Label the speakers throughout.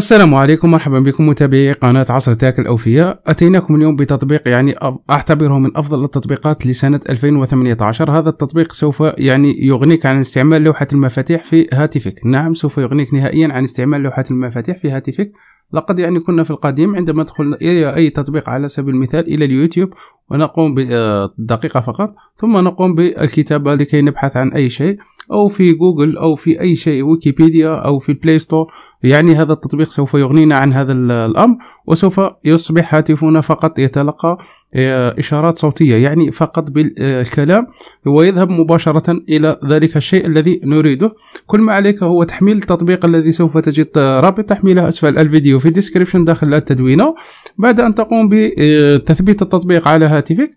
Speaker 1: السلام عليكم مرحبا بكم متابعي قناة عصر تاك الأوفياء أتيناكم اليوم بتطبيق يعني أعتبره من أفضل التطبيقات لسنة 2018 هذا التطبيق سوف يعني يغنيك عن استعمال لوحة المفاتيح في هاتفك نعم سوف يغنيك نهائيا عن استعمال لوحة المفاتيح في هاتفك لقد يعني كنا في القديم عندما ندخل إلى أي تطبيق على سبيل المثال إلى اليوتيوب ونقوم بدقيقة آه، فقط ثم نقوم بالكتابة لكي نبحث عن أي شيء أو في جوجل أو في أي شيء ويكيبيديا أو في البلاي ستور يعني هذا التطبيق سوف يغنينا عن هذا الأمر وسوف يصبح هاتفنا فقط يتلقى آه، إشارات صوتية يعني فقط بالكلام ويذهب مباشرة إلى ذلك الشيء الذي نريده كل ما عليك هو تحميل التطبيق الذي سوف تجد رابط تحميله أسفل الفيديو في الديسكريبشن داخل التدوينة بعد أن تقوم بتثبيت التطبيق على هاتفك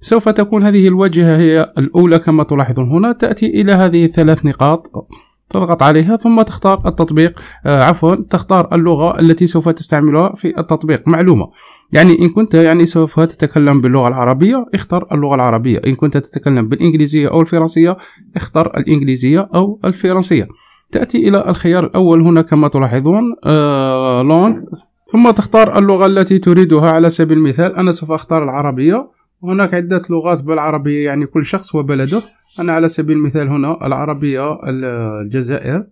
Speaker 1: سوف تكون هذه الواجهة هي الأولى كما تلاحظون هنا تأتي إلى هذه الثلاث نقاط تضغط عليها ثم تختار التطبيق آه عفوا تختار اللغة التي سوف تستعملها في التطبيق معلومة يعني إن كنت يعني سوف تتكلم باللغة العربية اختر اللغة العربية إن كنت تتكلم بالإنجليزية أو الفرنسية اختر الإنجليزية أو الفرنسية تأتي إلى الخيار الأول هنا كما تلاحظون آه لونج ثم تختار اللغة التي تريدها على سبيل المثال أنا سوف أختار العربية هناك عدة لغات بالعربية يعني كل شخص وبلده أنا على سبيل المثال هنا العربية الجزائر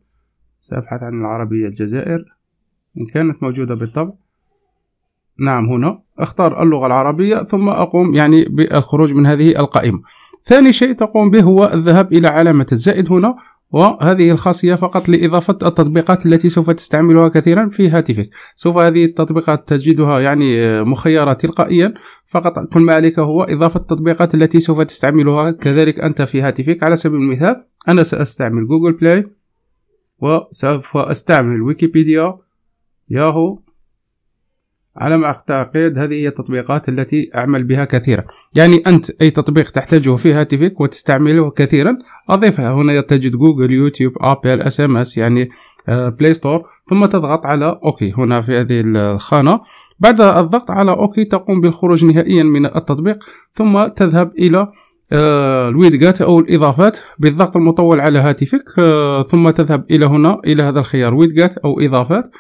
Speaker 1: سأبحث عن العربية الجزائر إن كانت موجودة بالطبع نعم هنا اختار اللغة العربية ثم أقوم يعني بالخروج من هذه القائمة ثاني شيء تقوم به هو الذهاب إلى علامة الزائد هنا وهذه الخاصية فقط لإضافة التطبيقات التي سوف تستعملها كثيرا في هاتفك سوف هذه التطبيقات تجدها يعني آه، مخيرة تلقائيا فقط كل ما عليك هو إضافة التطبيقات التي سوف تستعملها كذلك أنت في هاتفك على سبيل المثال أنا سأستعمل جوجل بلاي وسوف أستعمل ويكيبيديا ياهو على ما أعتقد هذه هي التطبيقات التي أعمل بها كثيرا يعني أنت أي تطبيق تحتاجه في هاتفك وتستعمله كثيرا اضيفها هنا تجد جوجل يوتيوب أبل اس ام اس يعني آه، بلاي ستور ثم تضغط على اوكي هنا في هذه الخانة بعد الضغط على اوكي تقوم بالخروج نهائيا من التطبيق ثم تذهب إلى آه، الويدجات او الاضافات بالضغط المطول على هاتفك آه، ثم تذهب الى هنا الى هذا الخيار ويدجات او اضافات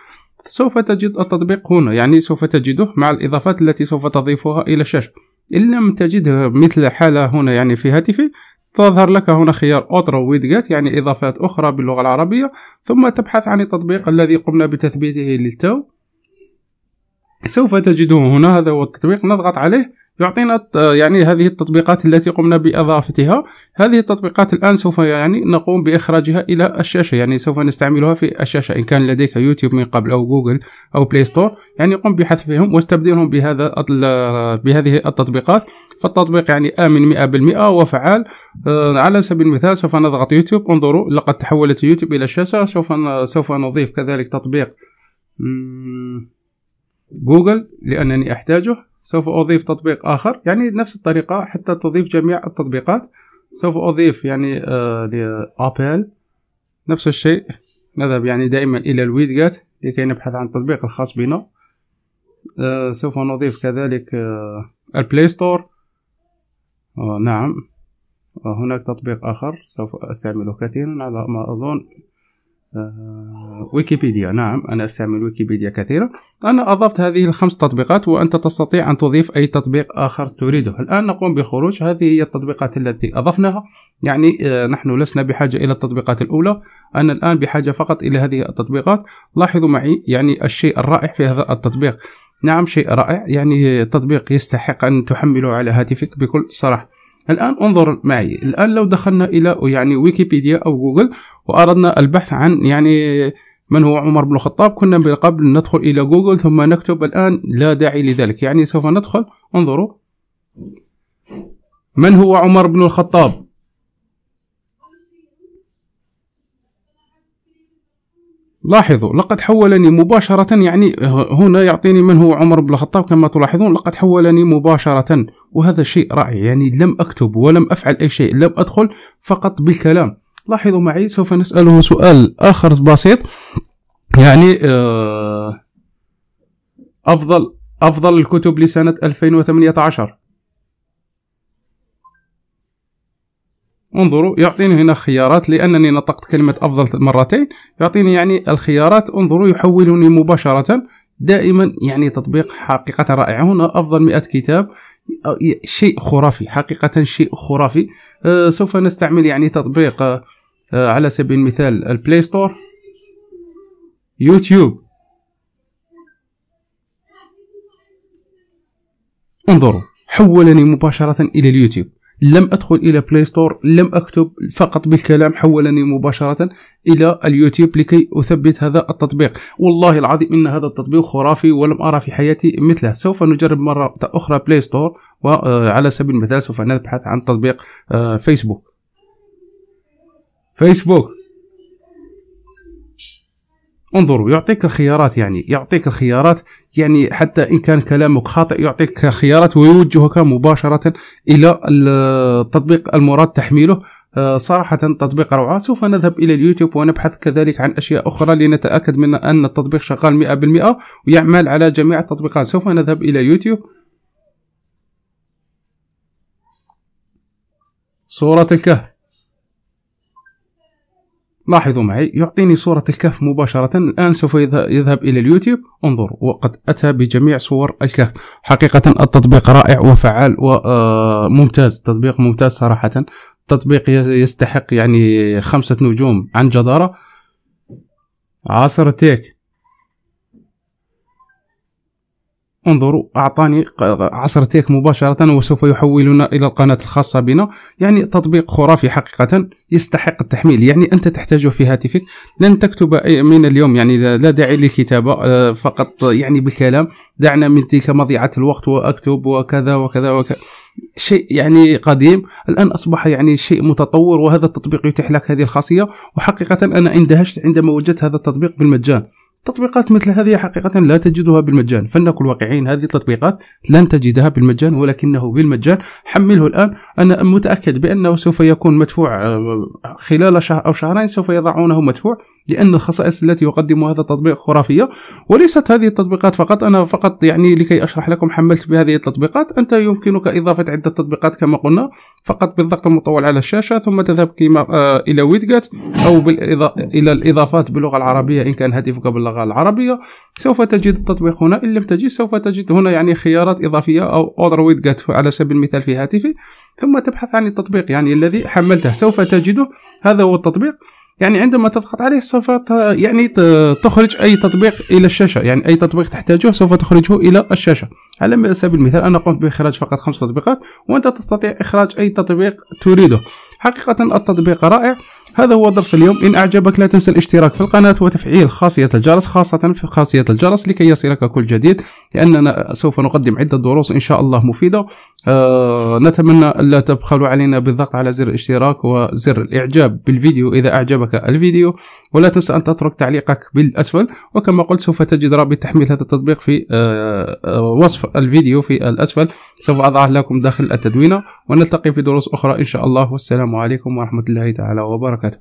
Speaker 1: سوف تجد التطبيق هنا يعني سوف تجده مع الإضافات التي سوف تضيفها إلى الشاشة إن لم تجده مثل حالة هنا يعني في هاتفي تظهر لك هنا خيار أوترا ويدجت يعني إضافات أخرى باللغة العربية ثم تبحث عن التطبيق الذي قمنا بتثبيته للتو سوف تجده هنا هذا هو التطبيق نضغط عليه يعطينا يعني هذه التطبيقات التي قمنا باضافتها هذه التطبيقات الان سوف يعني نقوم باخراجها الى الشاشه يعني سوف نستعملها في الشاشه ان كان لديك يوتيوب من قبل او جوجل او بلاي ستور يعني قم بحذفهم واستبدلهم بهذا بهذه التطبيقات فالتطبيق يعني امن 100% وفعال آه، على سبيل المثال سوف نضغط يوتيوب انظروا لقد تحولت يوتيوب الى الشاشه سوف سوف نضيف كذلك تطبيق جوجل لانني احتاجه سوف أضيف تطبيق آخر يعني نفس الطريقة حتى تضيف جميع التطبيقات سوف أضيف يعني لأبل آه، نفس الشيء نذهب يعني دائما إلى الويدجت لكي نبحث عن التطبيق الخاص بنا آه، سوف نضيف كذلك البلاي آه، ستور نعم هناك تطبيق آخر سوف أستعمله كثيرا على ما أظن آه، ويكيبيديا نعم أنا أستعمل ويكيبيديا كثيرا أنا أضفت هذه الخمس تطبيقات وأنت تستطيع أن تضيف أي تطبيق آخر تريده الآن نقوم بالخروج هذه هي التطبيقات التي أضفناها يعني آه، نحن لسنا بحاجة إلى التطبيقات الأولى أنا الآن بحاجة فقط إلى هذه التطبيقات لاحظوا معي يعني الشيء الرائع في هذا التطبيق نعم شيء رائع يعني تطبيق يستحق أن تحمله على هاتفك بكل صراحة الآن انظر معي الآن لو دخلنا إلى يعني ويكيبيديا أو جوجل وأردنا البحث عن يعني من هو عمر بن الخطاب كنا قبل ندخل إلى جوجل ثم نكتب الآن لا داعي لذلك يعني سوف ندخل انظروا من هو عمر بن الخطاب لاحظوا لقد حولني مباشرة يعني هنا يعطيني من هو عمر بن الخطاب كما تلاحظون لقد حولني مباشرة وهذا شيء رائع يعني لم أكتب ولم أفعل أي شيء لم أدخل فقط بالكلام لاحظوا معي سوف نسأله سؤال آخر بسيط يعني آه، أفضل أفضل الكتب لسنة 2018 انظروا يعطيني هنا خيارات لأنني نطقت كلمة أفضل مرتين يعطيني يعني الخيارات انظروا يحولني مباشرة دائما يعني تطبيق حقيقة رائع هنا أفضل 100 كتاب شيء خرافي حقيقة شيء خرافي أه، سوف نستعمل يعني تطبيق أه، أه، على سبيل المثال البلاي ستور يوتيوب انظروا حولني مباشرة إلى اليوتيوب لم أدخل إلى بلاي ستور لم أكتب فقط بالكلام حولني مباشرة إلى اليوتيوب لكي أثبت هذا التطبيق والله العظيم إن هذا التطبيق خرافي ولم أرى في حياتي مثله سوف نجرب مرة أخرى بلاي ستور وعلى سبيل المثال سوف نبحث عن تطبيق فيسبوك آه، فيسبوك انظروا يعطيك الخيارات يعني يعطيك الخيارات يعني حتى ان كان كلامك خاطئ يعطيك خيارات ويوجهك مباشره الى التطبيق المراد تحميله آه، صراحة تطبيق روعة سوف نذهب إلى اليوتيوب ونبحث كذلك عن أشياء أخرى لنتأكد من أن التطبيق شغال 100% ويعمل على جميع التطبيقات سوف نذهب إلى يوتيوب صورة الكهف لاحظوا معي يعطيني صورة الكهف مباشرة الآن سوف يذهب إلى اليوتيوب انظروا وقد أتى بجميع صور الكهف حقيقة التطبيق رائع وفعال وممتاز آه، تطبيق ممتاز صراحة تطبيق يستحق يعني خمسة نجوم عن جدارة عصر تيك انظروا أعطاني عشر تيك مباشرة وسوف يحولنا إلى القناة الخاصة بنا يعني تطبيق خرافي حقيقة يستحق التحميل يعني أنت تحتاجه في هاتفك لن تكتب أي من اليوم يعني لا داعي للكتابة آه، فقط يعني بالكلام دعنا من تلك مضيعة الوقت وأكتب وكذا وكذا وكذا شيء يعني قديم الآن أصبح يعني شيء متطور وهذا التطبيق يتيح لك هذه الخاصية وحقيقة أنا اندهشت عندما وجدت هذا التطبيق بالمجان تطبيقات مثل هذه حقيقة لا تجدها بالمجان فلنكن واقعيين هذه التطبيقات لن تجدها بالمجان ولكنه بالمجان حمله الآن أنا متأكد بأنه سوف يكون مدفوع آه، خلال شهر أو شهرين سوف يضعونه مدفوع لأن الخصائص التي يقدمها هذا التطبيق خرافية وليست هذه التطبيقات فقط أنا فقط يعني لكي أشرح لكم حملت بهذه التطبيقات أنت يمكنك إضافة عدة تطبيقات كما قلنا فقط بالضغط المطول على الشاشة ثم تذهب كما إلى آه، ويدجت أو إلى الإضافات باللغة العربية إن كان هاتفك باللغة العربية سوف تجد التطبيق هنا إن لم تجد سوف تجد هنا يعني خيارات إضافية أو اوردر ويدجت على سبيل المثال في هاتفي ثم تبحث عن التطبيق يعني الذي حملته سوف تجده هذا هو التطبيق يعني عندما تضغط عليه سوف يعني تخرج اي تطبيق الى الشاشه يعني اي تطبيق تحتاجه سوف تخرجه الى الشاشه على سبيل المثال انا قمت باخراج فقط خمس تطبيقات وانت تستطيع اخراج اي تطبيق تريده حقيقه التطبيق رائع هذا هو درس اليوم إن أعجبك لا تنسى الاشتراك في القناة وتفعيل خاصية الجرس خاصة في خاصية الجرس لكي يصلك كل جديد لأننا سوف نقدم عدة دروس إن شاء الله مفيدة آه نتمنى ألا تبخلوا علينا بالضغط على زر الاشتراك وزر الإعجاب بالفيديو إذا أعجبك الفيديو ولا تنسى أن تترك تعليقك بالأسفل وكما قلت سوف تجد رابط تحميل هذا التطبيق في آه, آه، وصف الفيديو في الأسفل سوف أضعه لكم داخل التدوينة ونلتقي في دروس أخرى إن شاء الله والسلام عليكم ورحمة الله تعالى وبركاته прокат.